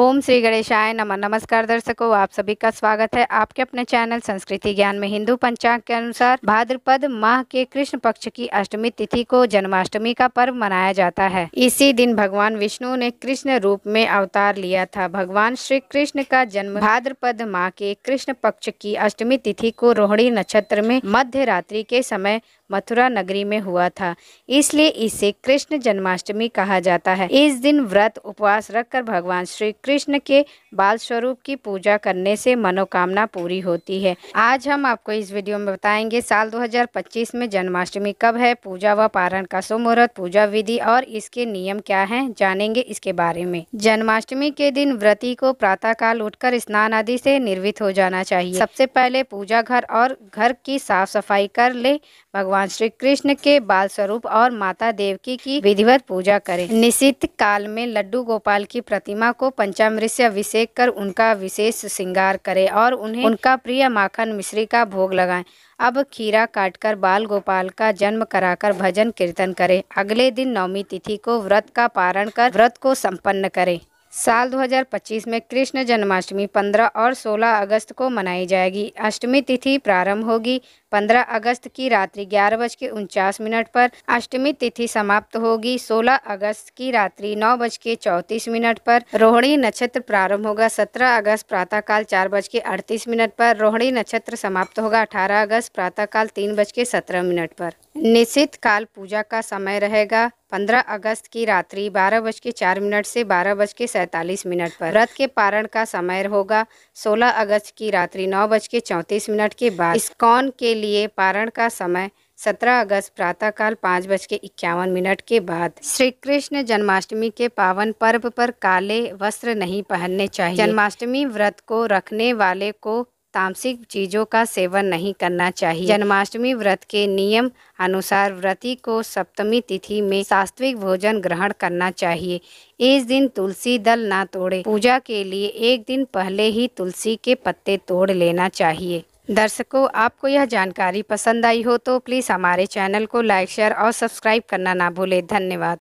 ओम श्री गणेशाय नमन नमस्कार दर्शकों आप सभी का स्वागत है आपके अपने चैनल संस्कृति ज्ञान में हिंदू पंचांग के अनुसार भाद्रपद माह के कृष्ण पक्ष की अष्टमी तिथि को जन्माष्टमी का पर्व मनाया जाता है इसी दिन भगवान विष्णु ने कृष्ण रूप में अवतार लिया था भगवान श्री कृष्ण का जन्म भाद्रपद माह के कृष्ण पक्ष की अष्टमी तिथि को रोहिणी नक्षत्र में मध्य रात्रि के समय मथुरा नगरी में हुआ था इसलिए इसे कृष्ण जन्माष्टमी कहा जाता है इस दिन व्रत उपवास रखकर भगवान श्री कृष्ण के बाल स्वरूप की पूजा करने से मनोकामना पूरी होती है आज हम आपको इस वीडियो में बताएंगे साल 2025 में जन्माष्टमी कब है पूजा व पारण का मुहूर्त पूजा विधि और इसके नियम क्या है जानेंगे इसके बारे में जन्माष्टमी के दिन व्रती को प्रातः काल उठ स्नान आदि से निर्वित हो जाना चाहिए सबसे पहले पूजा घर और घर की साफ सफाई कर ले भगवान भगवान श्री कृष्ण के बाल स्वरूप और माता देवकी की विधिवत पूजा करें निश्चित काल में लड्डू गोपाल की प्रतिमा को पंचामृत से अभिषेक कर उनका विशेष श्रृंगार करें और उन्हें उनका प्रिय माखन मिश्री का भोग लगाएं अब खीरा काटकर बाल गोपाल का जन्म कराकर भजन कीर्तन करें अगले दिन नवमी तिथि को व्रत का पारण कर व्रत को संपन्न करें साल 2025 में कृष्ण जन्माष्टमी 15 और 16 अगस्त को मनाई जाएगी अष्टमी तिथि प्रारंभ होगी 15 अगस्त की रात्रि ग्यारह बज के उनचास मिनट पर अष्टमी तिथि समाप्त होगी 16 अगस्त की रात्रि नौ बज के मिनट पर रोहिणी नक्षत्र प्रारंभ होगा 17 अगस्त प्रातःकाल चार बज के अड़तीस मिनट पर रोहिणी नक्षत्र समाप्त होगा 18 अगस्त प्रातःकाल तीन बज के सत्रह मिनट पर निश्चित काल पूजा का समय रहेगा पंद्रह अगस्त की रात्रि बारह बज के चार मिनट से बारह बज के सैंतालीस मिनट पर व्रत के पारण का समय होगा सोलह अगस्त की रात्रि नौ बज के चौंतीस मिनट के बाद इस्कॉन के लिए पारण का समय सत्रह अगस्त प्रातःकाल पाँच बज के इक्यावन मिनट के बाद श्री कृष्ण जन्माष्टमी के पावन पर्व पर काले वस्त्र नहीं पहनने चाहिए जन्माष्टमी व्रत को रखने वाले को तामसिक चीज़ों का सेवन नहीं करना चाहिए जन्माष्टमी व्रत के नियम अनुसार व्रती को सप्तमी तिथि में सात्विक भोजन ग्रहण करना चाहिए इस दिन तुलसी दल ना तोड़े पूजा के लिए एक दिन पहले ही तुलसी के पत्ते तोड़ लेना चाहिए दर्शकों आपको यह जानकारी पसंद आई हो तो प्लीज़ हमारे चैनल को लाइक शेयर और सब्सक्राइब करना ना भूलें धन्यवाद